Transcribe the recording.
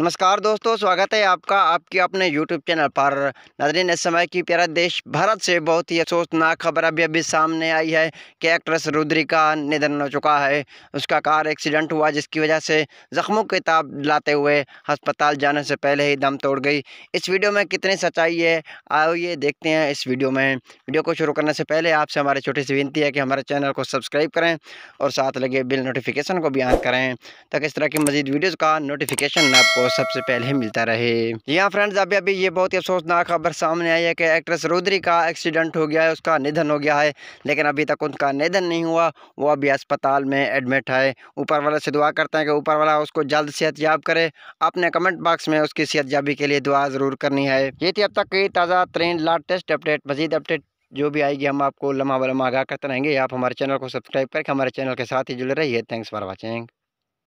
नमस्कार दोस्तों स्वागत है आपका आपके अपने यूट्यूब चैनल पर नाजरीन इस समय की प्यारा देश भारत से बहुत ही अफसोसनाक खबर अभी अभी सामने आई है कि एक्ट्रेस रुद्री का निधन हो चुका है उसका कार एक्सीडेंट हुआ जिसकी वजह से ज़ख्मों के ताप लाते हुए अस्पताल जाने से पहले ही दम तोड़ गई इस वीडियो में कितनी सच्चाई है आइए देखते हैं इस वीडियो में वीडियो को शुरू करने से पहले आपसे हमारी छोटी सी विनती है कि हमारे चैनल को सब्सक्राइब करें और साथ लगे बिल नोटिफिकेशन को भी ऑन करें ताकि इस तरह की मजीद वीडियोज़ का नोटिफिकेशन आपको सबसे पहले मिलता रहे यहाँ फ्रेंड्स अभी अभी ये बहुत ही अफसोसनाक खबर सामने आई है कि एक्ट्रेस रोदरी का एक्सीडेंट हो गया है उसका निधन हो गया है लेकिन अभी तक उनका निधन नहीं हुआ वो अभी अस्पताल में एडमिट है ऊपर वाला से दुआ करते हैं कि ऊपर वाला उसको जल्द सेहत याब करे अपने कमेंट बॉक्स में उसकी सेहत याबी के लिए दुआ ज़रूर करनी है ये थी अब तक की ताज़ा तरीन लाटेस्ट अपडेट मजीद अपडेट जो भी आएगी हम आपको लम्हा बलमा आगा करते रहेंगे आप हमारे चैनल को सब्सक्राइब करके हमारे चैनल के साथ ही जुड़े रहिए थैंक्स फॉर वाचिंग